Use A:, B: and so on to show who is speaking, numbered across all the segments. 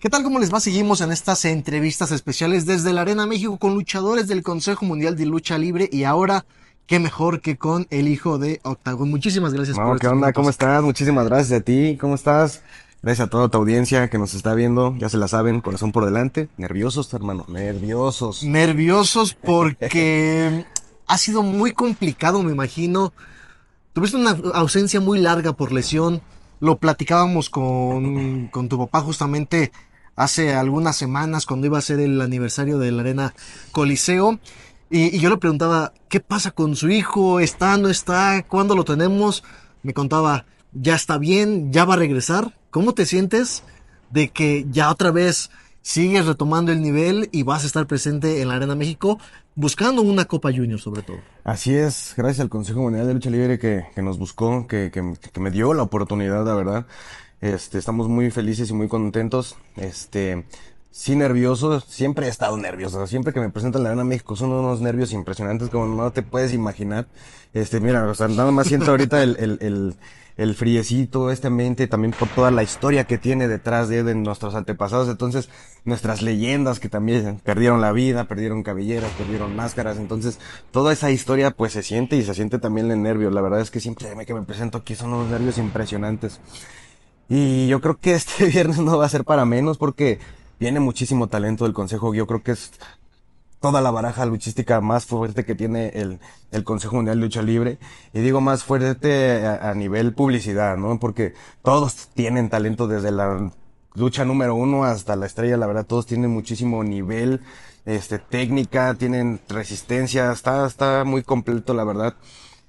A: ¿Qué tal? ¿Cómo les va? Seguimos en estas entrevistas especiales desde la Arena México con luchadores del Consejo Mundial de Lucha Libre y ahora, qué mejor que con el hijo de Octagon. Muchísimas gracias por ¿Qué este onda? ¿Cómo
B: estás? Muchísimas gracias a ti. ¿Cómo estás? Gracias a toda tu audiencia que nos está viendo. Ya se la saben, corazón por delante. Nerviosos, hermano. Nerviosos.
A: Nerviosos porque ha sido muy complicado, me imagino. Tuviste una ausencia muy larga por lesión. Lo platicábamos con, con tu papá justamente hace algunas semanas cuando iba a ser el aniversario de la Arena Coliseo. Y, yo le preguntaba, ¿qué pasa con su hijo? ¿Está, no está? ¿Cuándo lo tenemos? Me contaba, ya está bien, ya va a regresar. ¿Cómo te sientes de que ya otra vez sigues retomando el nivel y vas a estar presente en la Arena México buscando una Copa Junior sobre todo.
B: Así es, gracias al Consejo Mundial de Lucha Libre que, nos buscó, que, me dio la oportunidad, la verdad. Este, estamos muy felices y muy contentos. Este, sí nervioso, siempre he estado nervioso. Siempre que me presentan la Arena México son unos nervios impresionantes como no te puedes imaginar. Este, mira, o sea, nada más siento ahorita el, el, el, el friecito, este ambiente, también por toda la historia que tiene detrás de, de, nuestros antepasados. Entonces, nuestras leyendas que también perdieron la vida, perdieron cabelleras, perdieron máscaras. Entonces, toda esa historia pues se siente y se siente también el nervio. La verdad es que siempre que me presento aquí son unos nervios impresionantes. Y yo creo que este viernes no va a ser para menos porque tiene muchísimo talento del Consejo. Yo creo que es toda la baraja luchística más fuerte que tiene el, Consejo Mundial de Lucha Libre. Y digo más fuerte a, nivel publicidad, ¿no? Porque todos tienen talento desde la lucha número uno hasta la estrella. La verdad, todos tienen muchísimo nivel, este, técnica, tienen resistencia. Está, está muy completo, la verdad.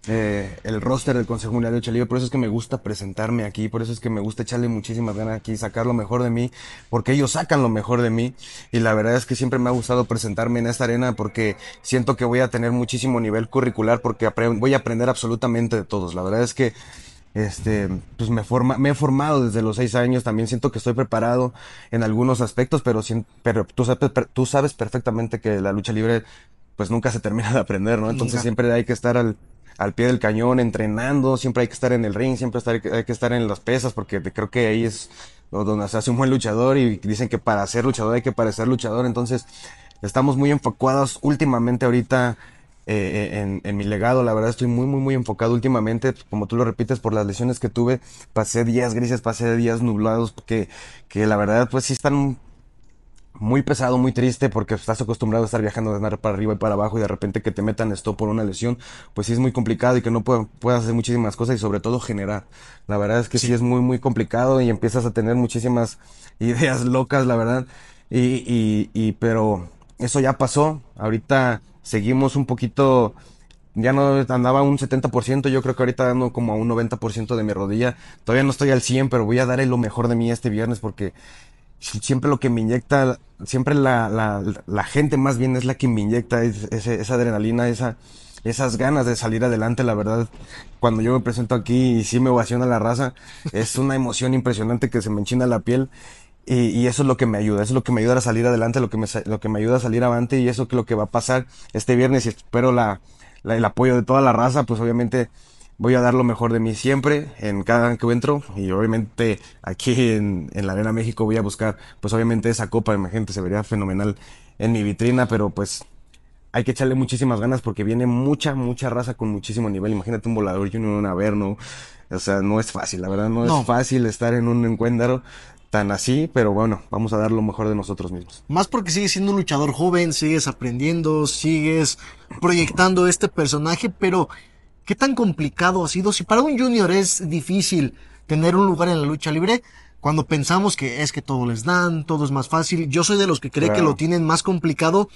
B: Eh, el roster del Consejo Mundial de Lucha Libre. Por eso es que me gusta presentarme aquí, por eso es que me gusta echarle muchísimas ganas aquí, sacar lo mejor de mí, porque ellos sacan lo mejor de mí. Y la verdad es que siempre me ha gustado presentarme en esta arena porque siento que voy a tener muchísimo nivel curricular porque voy a aprender absolutamente de todos. La verdad es que este, pues me me he formado desde los seis años, también siento que estoy preparado en algunos aspectos, pero, pero tú, sabes, perfectamente que la lucha libre pues nunca se termina de aprender, ¿no? Entonces siempre hay que estar al, al pie del cañón, entrenando, siempre hay que estar en el ring, siempre hay que estar en las pesas, porque creo que ahí es donde se hace un buen luchador y dicen que para ser luchador hay que parecer luchador, entonces estamos muy enfocados últimamente ahorita eh, eh, en, mi legado, la verdad estoy muy, muy, muy enfocado últimamente, como tú lo repites, por las lesiones que tuve, pasé días grises, pasé días nublados, Porque que la verdad pues sí están muy pesado, muy triste, porque estás acostumbrado a estar viajando de para arriba y para abajo y de repente que te metan esto por una lesión, pues sí es muy complicado y que no puedas hacer muchísimas cosas y sobre todo generar. La verdad es que sí. es muy, muy complicado y empiezas a tener muchísimas ideas locas, la verdad. Y, y, y pero eso ya pasó. Ahorita seguimos un poquito ya no andaba un 70%, yo creo que ahorita dando como a un 90% de mi rodilla. Todavía no estoy al 100, pero voy a dar lo mejor de mí este viernes porque siempre lo que me inyecta, siempre la, la, la gente más bien es la que me inyecta esa adrenalina, esa, esas ganas de salir adelante, la verdad. Cuando yo me presento aquí y sí me ovaciona la raza, es una emoción impresionante que se me enchina la piel. Y, eso es lo que me ayuda, eso es lo que me ayuda a salir adelante, lo que me, lo que me ayuda a salir adelante y eso es lo que va a pasar este viernes y espero la el apoyo de toda la raza, pues obviamente voy a dar lo mejor de mí siempre en cada encuentro y obviamente aquí en, en, la Arena México voy a buscar pues obviamente esa copa, gente se vería fenomenal en mi vitrina, pero pues hay que echarle muchísimas ganas porque viene mucha, mucha raza con muchísimo nivel. Imagínate un volador junior, un averno. O sea, no es fácil, la verdad no. es fácil estar en un encuentro tan así, pero bueno, vamos a dar lo mejor de nosotros mismos.
A: Más porque sigues siendo un luchador joven, sigues aprendiendo, sigues proyectando este personaje, pero ¿Qué tan complicado ha sido? Si para un junior es difícil tener un lugar en la lucha libre, cuando pensamos que es que todo les dan, todo es más fácil, yo soy de los que cree que lo tienen más complicado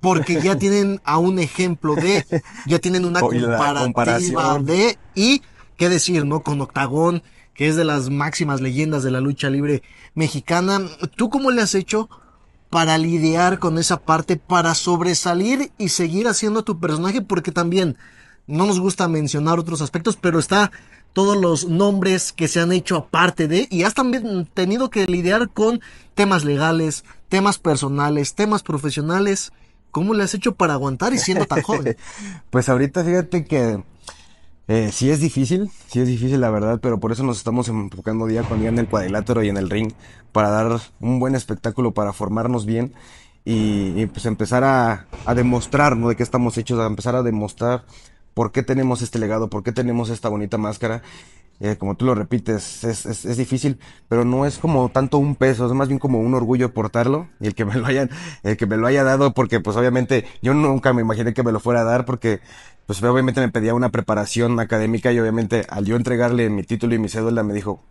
A: porque ya tienen a un ejemplo de, ya tienen una comparativa de, y qué decir, ¿no? Con Octagón, que es de las máximas leyendas de la lucha libre mexicana. ¿Tú cómo le has hecho para lidiar con esa parte, para sobresalir y seguir haciendo tu personaje? Porque también, no nos gusta mencionar otros aspectos, pero está todos los nombres que se han hecho aparte de y has también tenido que lidiar con temas legales, temas personales, temas profesionales. ¿Cómo le has hecho para aguantar y siendo tan joven?
B: pues ahorita fíjate que eh, sí es difícil, sí es difícil la verdad, pero por eso nos estamos enfocando día con día en el cuadrilátero y en el ring para dar un buen espectáculo, para formarnos bien y, pues empezar a, demostrar de qué estamos hechos, a empezar a demostrar por qué tenemos este legado, por qué tenemos esta bonita máscara. Eh, como tú lo repites, es, es, difícil, pero no es como tanto un peso, es más bien como un orgullo portarlo y el que me lo hayan, el que me lo haya dado, porque pues obviamente yo nunca me imaginé que me lo fuera a dar, porque pues obviamente me pedía una preparación académica y obviamente al yo entregarle mi título y mi cédula me dijo,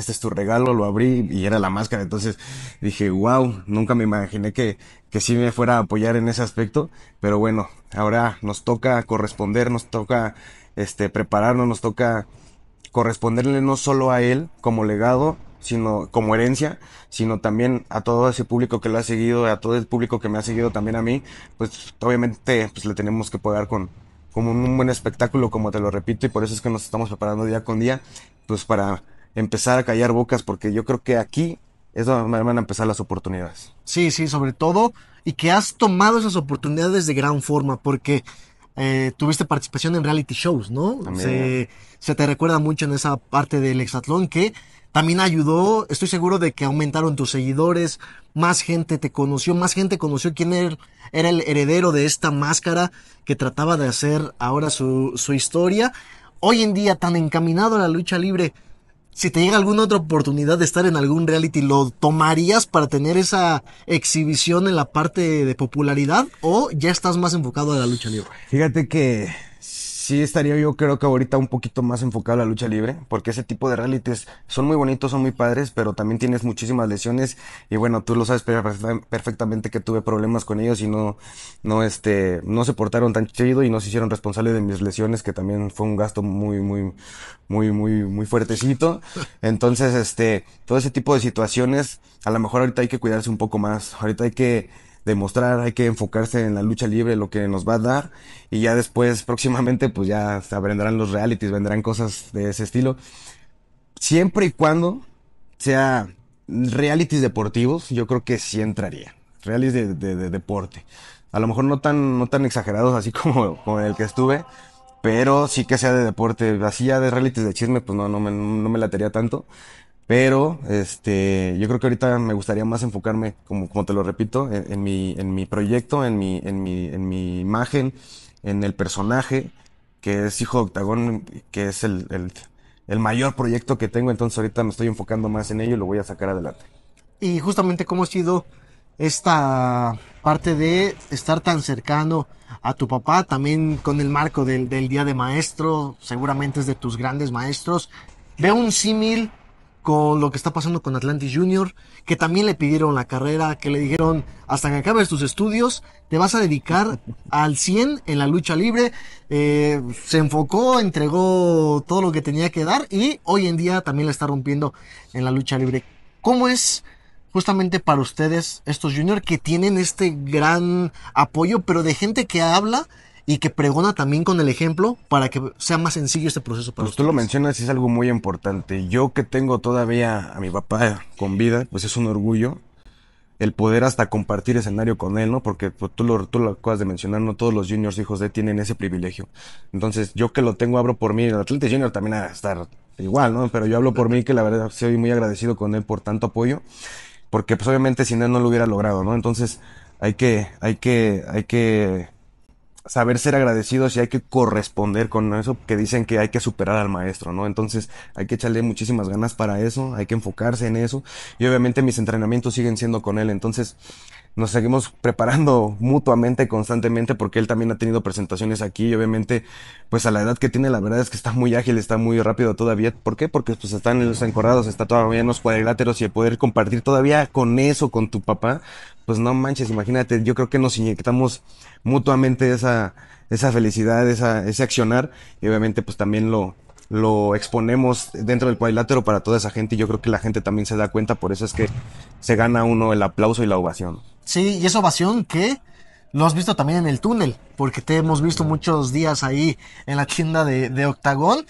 B: este es tu regalo, lo abrí y era la máscara. Entonces dije, wow, nunca me imaginé que, que sí me fuera a apoyar en ese aspecto. Pero bueno, ahora nos toca corresponder, nos toca este, prepararnos, nos toca corresponderle no solo a él como legado, sino como herencia, sino también a todo ese público que lo ha seguido, a todo el público que me ha seguido también a mí, pues obviamente pues le tenemos que pagar con, con un buen espectáculo, como te lo repito, y por eso es que nos estamos preparando día con día, pues para empezar a callar bocas porque yo creo que aquí es donde van a empezar las oportunidades.
A: Sí, sí, sobre todo, y que has tomado esas oportunidades de gran forma, porque eh, tuviste participación en reality shows, ¿no? Se, te recuerda mucho en esa parte del exatlón que también ayudó, estoy seguro de que aumentaron tus seguidores, más gente te conoció, más gente conoció quién er, era, el heredero de esta máscara que trataba de hacer ahora su historia. Hoy en día tan encaminado a la lucha libre, si te llega alguna otra oportunidad de estar en algún reality, ¿lo tomarías para tener esa exhibición en la parte de popularidad o ya estás más enfocado a la lucha libre? Fíjate que sí estaría yo creo que ahorita un poquito más enfocado a la lucha
B: libre, porque ese tipo de realities son muy bonitos, son muy padres, pero también tienes muchísimas lesiones y bueno, tú lo sabes perfectamente que tuve problemas con ellos y no, no este, no se portaron tan chido y no se hicieron responsables de mis lesiones, que también fue un gasto muy, muy, muy, muy, muy fuertecito. Entonces, este, todo ese tipo de situaciones, a lo mejor ahorita hay que cuidarse un poco más, ahorita hay que demostrar, hay que enfocarse en la lucha libre, lo que nos va a dar. Y ya después, próximamente, pues ya se vendrán los realities, vendrán cosas de ese estilo. Siempre y cuando sea realities deportivos, yo creo que sí entraría. Realities de, deporte. A lo mejor no tan, no tan exagerados así como, como el que estuve, pero sí que sea de deporte. Así ya de realities de chisme, pues no, no me, no me latería tanto. Pero este, yo creo que ahorita me gustaría más enfocarme, como, como te lo repito, en, mi, proyecto, en mi, en, mi, imagen, en el personaje, que es Hijo de Octagón, que es el, mayor proyecto que tengo. Entonces ahorita me estoy enfocando más en ello y lo voy a sacar adelante.
A: Y justamente cómo ha sido esta parte de estar tan cercano a tu papá, también con el marco del, del Día de Maestro, seguramente es de tus grandes maestros. Veo un símil con lo que está pasando con Atlantis Junior, que también le pidieron la carrera, que le dijeron, hasta que acabes tus estudios, te vas a dedicar al 100 en la lucha libre. Eh, se enfocó, entregó todo lo que tenía que dar y hoy en día también la está rompiendo en la lucha libre. ¿Cómo es justamente para ustedes estos juniors que tienen este gran apoyo, pero de gente que habla y que pregona también con el ejemplo para que sea más sencillo este proceso para Pues tú lo mencionas y es algo
B: muy importante. Yo que tengo todavía a mi papá con vida, pues es un orgullo el poder hasta compartir escenario con él, ¿no? Porque pues, tú, lo, tú lo acabas de mencionar, no todos los juniors hijos de él tienen ese privilegio. Entonces, yo que lo tengo, hablo por mí. El Atlético junior también a estar igual, ¿no? Pero yo hablo por mí, que la verdad soy muy agradecido con él por tanto apoyo. Porque, pues, obviamente, sin él no lo hubiera logrado, ¿no? Entonces, hay que, hay que, hay que saber ser agradecidos y hay que corresponder con eso que dicen que hay que superar al maestro, ¿no? Entonces hay que echarle muchísimas ganas para eso, hay que enfocarse en eso y obviamente mis entrenamientos siguen siendo con él, entonces nos seguimos preparando mutuamente constantemente porque él también ha tenido presentaciones aquí y obviamente pues a la edad que tiene la verdad es que está muy ágil, está muy rápido todavía. ¿Por qué? Porque pues están en los encordados, está todavía en los cuadriláteros y el poder compartir todavía con eso, con tu papá, pues no manches, imagínate, yo creo que nos inyectamos mutuamente esa, esa felicidad, esa, ese accionar y obviamente pues también lo, lo exponemos dentro del cuadrilátero para toda esa gente y yo creo que la gente también se da cuenta, por eso es que se gana uno el aplauso y la ovación.
A: Sí, y esa ovación que lo has visto también en el túnel, porque te hemos visto muchos días ahí en la tienda de, Octagón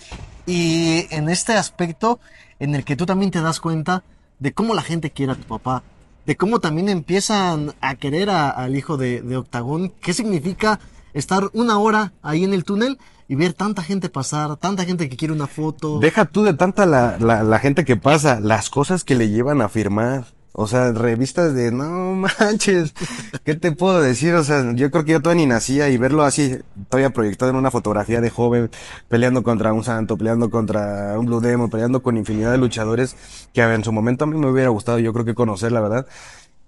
A: y en este aspecto en el que tú también te das cuenta de cómo la gente quiere a tu papá, de cómo también empiezan a querer al hijo de, de Octagón, qué significa estar una hora ahí en el túnel y ver tanta gente pasar, tanta gente que quiere una foto. Deja
B: tú de tanta la, la, gente que pasa, las cosas que le llevan a firmar. O sea, revistas de no manches, ¿qué te puedo decir? O sea, yo creo que yo todavía ni nacía y verlo así, todavía proyectado en una fotografía de joven, peleando contra un santo, peleando contra un Blue Demon, peleando con infinidad de luchadores que en su momento a mí me hubiera gustado, yo creo que conocer, la verdad.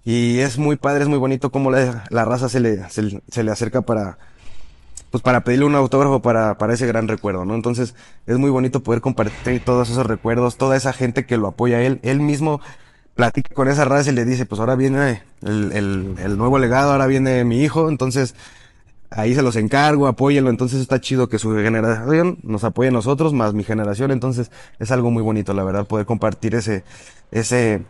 B: Y es muy padre, es muy bonito cómo la, la raza se le, se le acerca para, pues para pedirle un autógrafo para, para ese gran recuerdo, ¿no? Entonces es muy bonito poder compartir todos esos recuerdos, toda esa gente que lo apoya a él, él mismo platica con esa raza y le dice, pues ahora viene el, nuevo legado, ahora viene mi hijo, entonces ahí se los encargo, apóyenlo. Entonces está chido que su generación nos apoye a nosotros, más mi generación. Entonces es algo muy bonito, la verdad, poder compartir ese, ese,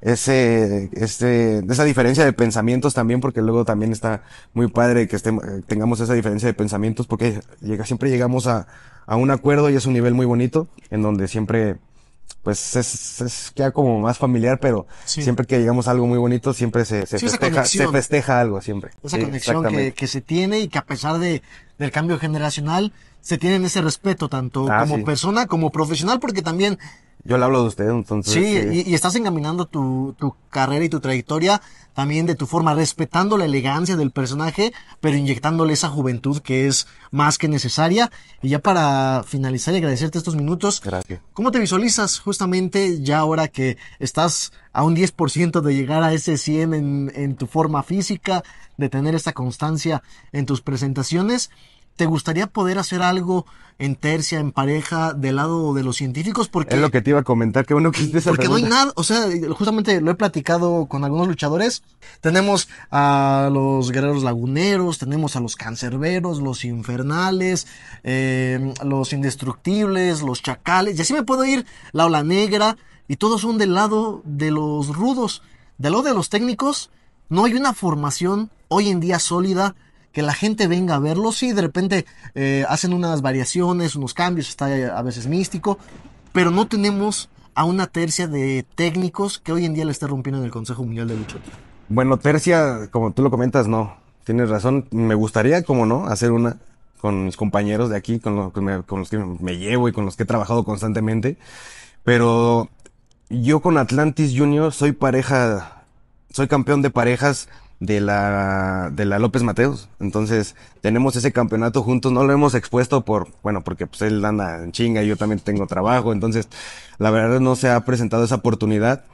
B: ese, ese, esa diferencia de pensamientos también, porque luego también está muy padre que estemos, eh, tengamos esa diferencia de pensamientos, porque llega, siempre llegamos a, a un acuerdo y es un nivel muy bonito, en donde siempre, pues es, es queda como más familiar, pero siempre que llegamos a algo muy bonito, siempre se, se, festeja, se festeja algo, siempre. Esa conexión que,
A: que, se tiene y que a pesar de, del cambio generacional, se tienen ese respeto, tanto ah, como persona como profesional, porque también
B: yo le hablo de usted, entonces. Sí, Y, estás
A: encaminando tu, tu, carrera y tu trayectoria también de tu forma, respetando la elegancia del personaje, pero inyectándole esa juventud que es más que necesaria. Y ya para finalizar y agradecerte estos minutos. Gracias. ¿Cómo te visualizas justamente ya ahora que estás a un 10% de llegar a ese 100 en, en tu forma física, de tener esta constancia en tus presentaciones? ¿Te gustaría poder hacer algo en tercia, en pareja, del lado de los científicos? Porque, es lo
B: que te iba a comentar, que bueno que Porque no hay nada,
A: o sea, justamente lo he platicado con algunos luchadores. Tenemos a los guerreros laguneros, tenemos a los cancerberos, los infernales, eh, los indestructibles, los chacales, y así me puedo ir, la ola negra, y todos son del lado de los rudos. Del lado de los técnicos, no hay una formación hoy en día sólida que la gente venga a verlo. Sí, de repente eh, hacen unas variaciones, unos cambios, está eh, a veces místico, pero no tenemos a una tercia de técnicos que hoy en día le está rompiendo en el Consejo Mundial de Lucha.
B: Bueno, tercia, como tú lo comentas, no. Tienes razón. Me gustaría, como no, hacer una con mis compañeros de aquí, con con los que me llevo y con los que he trabajado constantemente. Pero yo con Atlantis Junior soy pareja, soy campeón de parejas de la, de la López Mateos. Entonces, tenemos ese campeonato juntos, no lo hemos expuesto por, bueno, porque pues él anda en chinga, y yo también tengo trabajo, entonces, la verdad no se ha presentado esa oportunidad,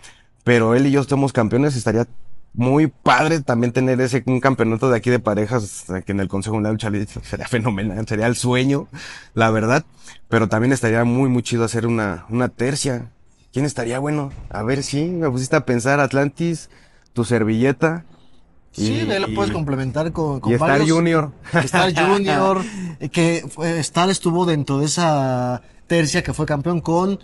B: pero él y yo somos campeones, estaría muy padre también tener ese un campeonato de aquí de parejas que en el Consejo Mundial Lucha sería fenomenal, sería el sueño, la verdad, pero también estaría muy muy chido hacer una una tercia. ¿Quién estaría bueno? A ver si me pusiste a pensar Atlantis, tu servilleta, Sí, y, puedes
A: complementar con, con Star Junior. Star Junior, que Star estuvo dentro de esa tercia que fue campeón con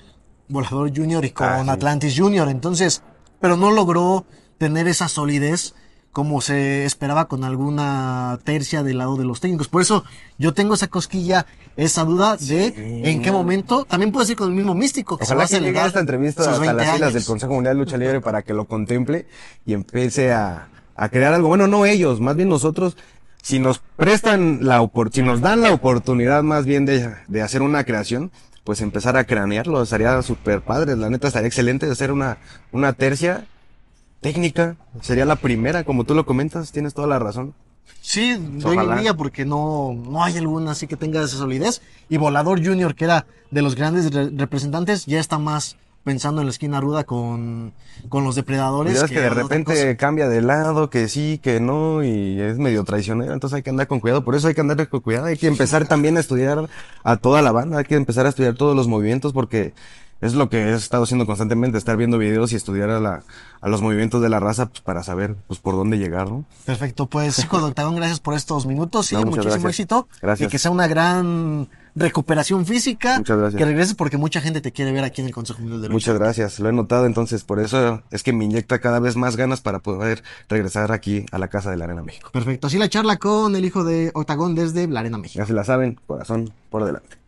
A: Volador Junior y con ah, Atlantis Junior. Entonces, pero no logró tener esa solidez como se esperaba con alguna tercia del lado de los técnicos. Por eso yo tengo esa cosquilla, esa duda de en qué momento, también puede ser con el mismo místico que se va a que esta entrevista hasta las filas del
B: Consejo Mundial de Lucha Libre para que lo contemple y empiece a, a crear algo. Bueno, no ellos, más bien nosotros, si nos prestan la si nos dan la oportunidad más bien de, de hacer una creación, pues empezar a cranearlo, estaría super padre, la neta estaría excelente de hacer una, una tercia técnica, sería la primera, como tú lo comentas, tienes toda la razón.
A: Sí, doy de día, porque no, no hay alguna así que tenga esa solidez. Y Volador Junior, que era de los grandes representantes, ya está más, pensando en la esquina ruda con, con los depredadores. que, de repente
B: cambia de lado, que sí, que no, y es medio traicionero, entonces hay que andar con cuidado, por eso hay que andar con cuidado, hay que empezar también a estudiar a toda la banda, hay que empezar a estudiar todos los movimientos porque es lo que he estado haciendo constantemente, estar viendo videos y estudiar a, la, a los movimientos de la raza pues, para saber pues, por dónde llegar, ¿no?
A: Perfecto, pues hijo Doctor, gracias por estos minutos y muchísimo éxito. Gracias. Y que sea una gran recuperación física. Muchas gracias. Que regreses porque mucha gente te quiere ver aquí en el Consejo Mundial de Lucha. Muchas
B: gracias, lo he notado, entonces por eso es que me inyecta cada vez más ganas para poder regresar aquí a la Casa de la Arena México.
A: Perfecto, así la charla con el hijo de Otagón desde la Arena México. Ya se la
B: saben, corazón por delante.